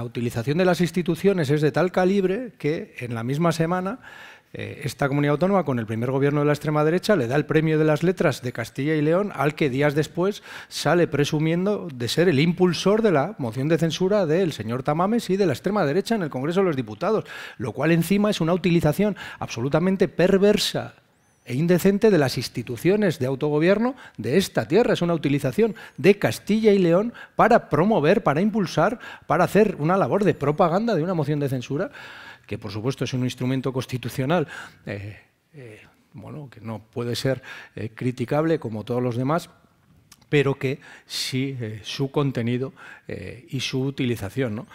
la utilización de las instituciones es de tal calibre que en la misma semana eh, esta comunidad autónoma, con el primer gobierno de la extrema derecha, le da el premio de las letras de Castilla y León al que días después sale presumiendo de ser el impulsor de la moción de censura del señor Tamames y de la extrema derecha en el Congreso de los Diputados, lo cual encima es una utilización absolutamente perversa e indecente de las instituciones de autogobierno de esta tierra. Es una utilización de Castilla y León para promover, para impulsar, para hacer una labor de propaganda de una moción de censura, que por supuesto es un instrumento constitucional. Eh, eh, bueno, que no puede ser eh, criticable como todos los demás, pero que sí su contenido y su utilización. ¿no?